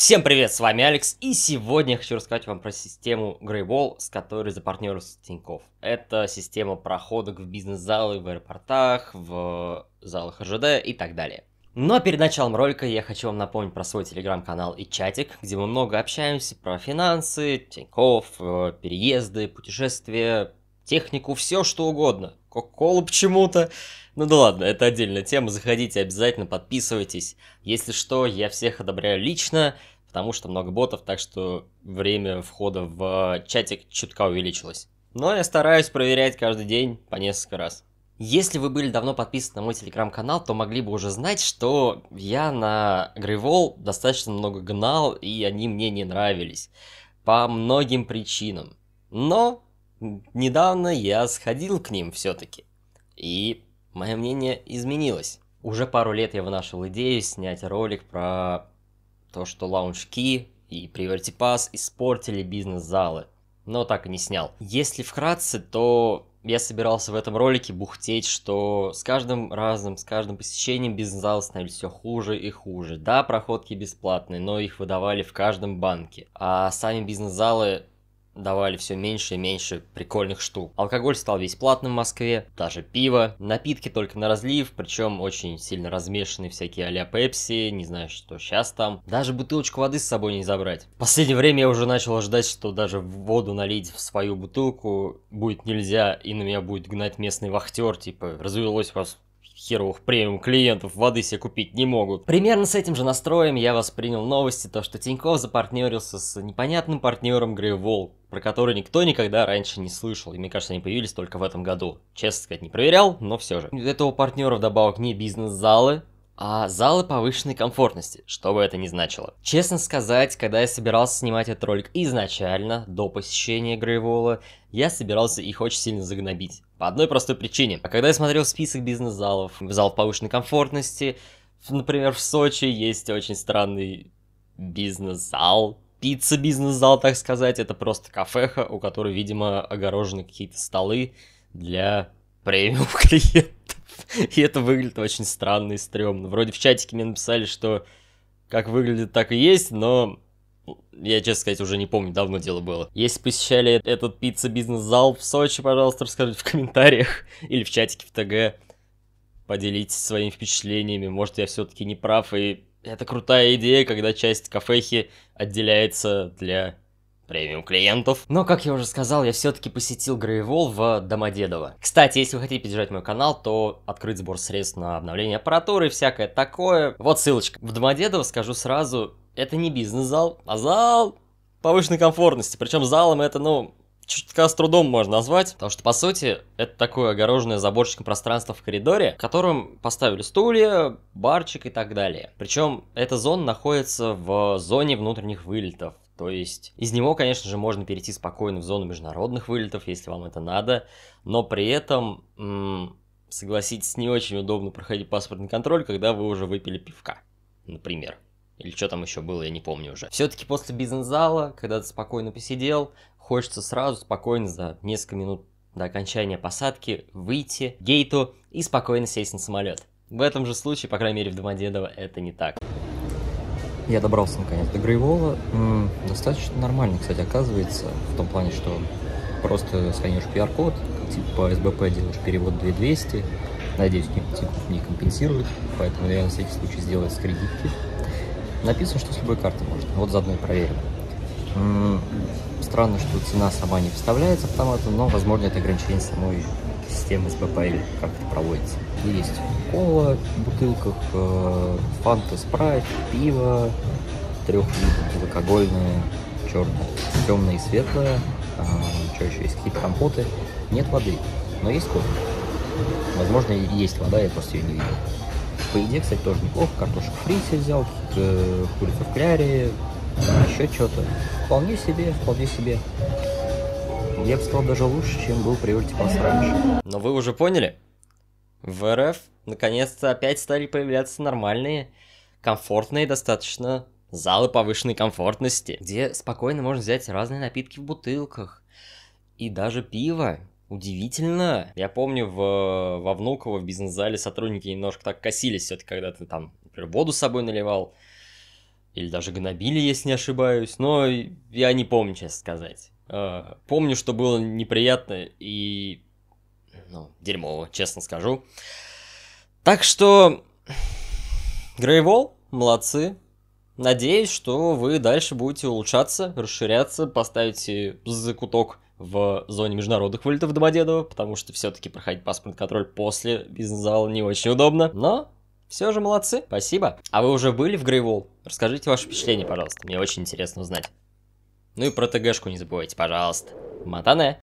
Всем привет, с вами Алекс, и сегодня я хочу рассказать вам про систему Greywall, с которой запартнерился Тиньков. Это система проходок в бизнес-залы, в аэропортах, в залах РЖД и так далее. Но перед началом ролика я хочу вам напомнить про свой телеграм-канал и чатик, где мы много общаемся про финансы, Тиньков, э, переезды, путешествия, технику, все что угодно. Кока-Колу почему-то. Ну да ладно, это отдельная тема, заходите обязательно, подписывайтесь. Если что, я всех одобряю лично, потому что много ботов, так что время входа в э, чатик чутка увеличилось. Но ну, а я стараюсь проверять каждый день по несколько раз. Если вы были давно подписаны на мой телеграм-канал, то могли бы уже знать, что я на гривол достаточно много гнал, и они мне не нравились. По многим причинам. Но недавно я сходил к ним все-таки. И мое мнение изменилось. Уже пару лет я вынашивал идею снять ролик про то, что лаунж-ки и PrivertyPass испортили бизнес-залы, но так и не снял. Если вкратце, то я собирался в этом ролике бухтеть, что с каждым разом, с каждым посещением бизнес-залы становились все хуже и хуже. Да, проходки бесплатные, но их выдавали в каждом банке. А сами бизнес-залы давали все меньше и меньше прикольных штук. Алкоголь стал весь платным в Москве, даже пиво, напитки только на разлив, причем очень сильно размешаны всякие а-ля пепси, не знаю, что сейчас там. Даже бутылочку воды с собой не забрать. В последнее время я уже начал ожидать, что даже воду налить в свою бутылку будет нельзя, и на меня будет гнать местный вахтер, типа, развелось у вас херовых премиум клиентов воды себе купить не могут. Примерно с этим же настроем я воспринял новости, то что Тиньков запартнерился с непонятным партнером Грейвол, про который никто никогда раньше не слышал, и мне кажется, они появились только в этом году. Честно сказать, не проверял, но все же. У этого партнера вдобавок не бизнес-залы, а залы повышенной комфортности, что бы это ни значило. Честно сказать, когда я собирался снимать этот ролик изначально, до посещения Грейвола, я собирался их очень сильно загнобить. По одной простой причине. А когда я смотрел список бизнес-залов, зал повышенной комфортности, например, в Сочи есть очень странный бизнес-зал, пицца-бизнес-зал, так сказать, это просто кафеха, у которой, видимо, огорожены какие-то столы для премиум клиентов. И это выглядит очень странно и стрёмно. Вроде в чатике мне написали, что как выглядит, так и есть, но я, честно сказать, уже не помню, давно дело было. Если посещали э-, этот пицца-бизнес-зал в Сочи, пожалуйста, расскажите в комментариях или в чатике в ТГ. Поделитесь своими впечатлениями. Может, я все таки не прав, и это крутая идея, когда часть кафехи отделяется для премиум клиентов. Но, как я уже сказал, я все-таки посетил Грейвол в Домодедово. Кстати, если вы хотите поддержать мой канал, то открыть сбор средств на обновление аппаратуры и всякое такое. Вот ссылочка. В Домодедово, скажу сразу, это не бизнес-зал, а зал повышенной комфортности. Причем залом это, ну, чутка с трудом можно назвать, потому что, по сути, это такое огороженное заборчиком пространство в коридоре, в котором поставили стулья, барчик и так далее. Причем эта зона находится в зоне внутренних вылетов, то есть из него, конечно же, можно перейти спокойно в зону международных вылетов, если вам это надо, но при этом, м- согласитесь, не очень удобно проходить паспортный контроль, когда вы уже выпили пивка, например. Или что там еще было, я не помню уже. Все-таки после бизнес-зала, когда ты спокойно посидел, хочется сразу спокойно за несколько минут до окончания посадки выйти к гейту и спокойно сесть на самолет. В этом же случае, по крайней мере в Домодедово, это не так. Я добрался наконец до Грейвола. Достаточно нормально, кстати, оказывается, в том плане, что просто сканируешь QR-код, типа СБП делаешь перевод 2200, надеюсь, типа не компенсирует, поэтому я на всякий случай сделаю с кредитки. Написано, что с любой карты можно, вот заодно и проверим. Странно, что цена сама не вставляется автоматом, но, возможно, это ограничение самой система СБПЛ как это проводится. Ну, есть кола в бутылках, э, фанта, спрайт, пиво, трех видов, безалкогольное, черное, темное и светлое, а, что еще есть, какие-то компоты. Нет воды, но есть кофе. Возможно, есть вода, я просто ее не видел. По еде, кстати, тоже неплохо. Картошку фри себе взял, курицу в кляре, еще что-то. Вполне себе, вполне себе. Я бы сказал, даже лучше, чем был при Ультипас раньше. Но вы уже поняли, в РФ наконец-то опять стали появляться нормальные, комфортные достаточно залы повышенной комфортности, где спокойно можно взять разные напитки в бутылках и даже пиво. Удивительно. Я помню, в, во Внуково в бизнес-зале сотрудники немножко так косились все-таки, когда ты там, например, воду с собой наливал, или даже гнобили, если не ошибаюсь, но я не помню, честно сказать. Э, помню, что было неприятно и ну, дерьмово, честно скажу. Так что Грейвол, молодцы. Надеюсь, что вы дальше будете улучшаться, расширяться, поставите закуток в зоне международных вылетов Домодедово, потому что все-таки проходить паспортный контроль после бизнес-зала не очень удобно. Но все же молодцы, спасибо. А вы уже были в Грейвол? Расскажите ваши впечатления, пожалуйста, мне очень интересно узнать. Ну и про ТГшку не забывайте, пожалуйста. Матане!